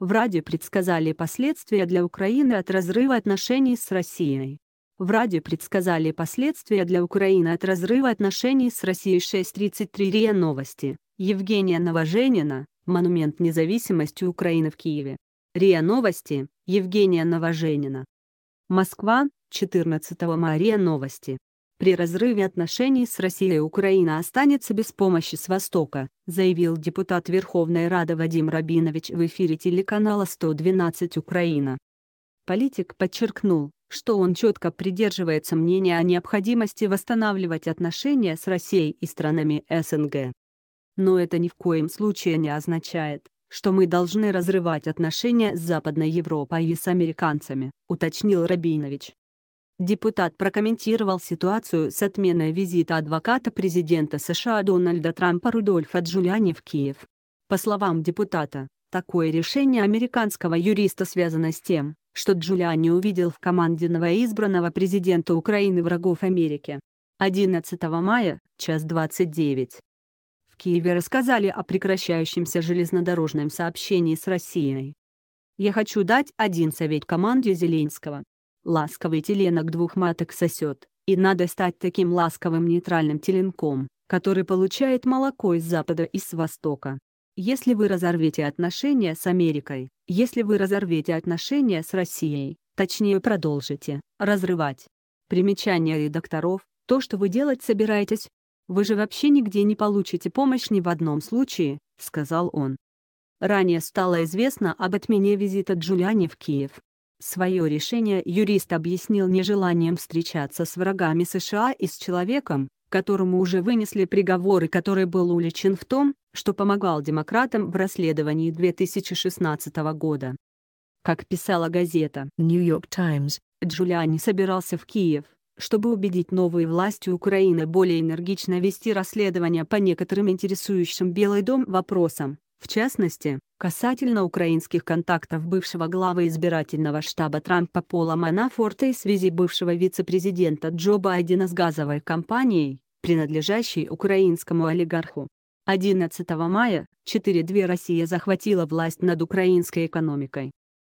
В Раде предсказали последствия для Украины от разрыва отношений с Россией. В Раде предсказали последствия для Украины от разрыва отношений с Россией 6.33 РИА Новости. Евгения Новоженина, Монумент независимости Украины в Киеве. РИА Новости, Евгения Новоженина. Москва, 14 мая РИА Новости при разрыве отношений с Россией Украина останется без помощи с Востока, заявил депутат Верховной Рады Вадим Рабинович в эфире телеканала 112 Украина. Политик подчеркнул, что он четко придерживается мнения о необходимости восстанавливать отношения с Россией и странами СНГ. Но это ни в коем случае не означает, что мы должны разрывать отношения с Западной Европой и с американцами, уточнил Рабинович. Депутат прокомментировал ситуацию с отменой визита адвоката президента США Дональда Трампа Рудольфа Джулиани в Киев. По словам депутата, такое решение американского юриста связано с тем, что Джулиани увидел в команде новоизбранного президента Украины врагов Америки. 11 мая, час 29. В Киеве рассказали о прекращающемся железнодорожном сообщении с Россией. Я хочу дать один совет команде Зеленского, ласковый теленок двух маток сосет, и надо стать таким ласковым нейтральным теленком, который получает молоко из запада и с востока. Если вы разорвете отношения с Америкой, если вы разорвете отношения с Россией, точнее продолжите, разрывать. Примечания редакторов, то, что вы делать собираетесь, вы же вообще нигде не получите помощь ни в одном случае, сказал он. Ранее стало известно об отмене визита Джулиани в Киев. Свое решение юрист объяснил нежеланием встречаться с врагами США и с человеком, которому уже вынесли приговор и который был уличен в том, что помогал демократам в расследовании 2016 года. Как писала газета New York Times, Джулиани собирался в Киев, чтобы убедить новые власти Украины более энергично вести расследование по некоторым интересующим Белый дом вопросам. В частности, касательно украинских контактов бывшего главы избирательного штаба Трампа Пола Манафорта и связи бывшего вице-президента Джо Байдена с газовой компанией, принадлежащей украинскому олигарху. 11 мая 4-2 Россия захватила власть над украинской экономикой.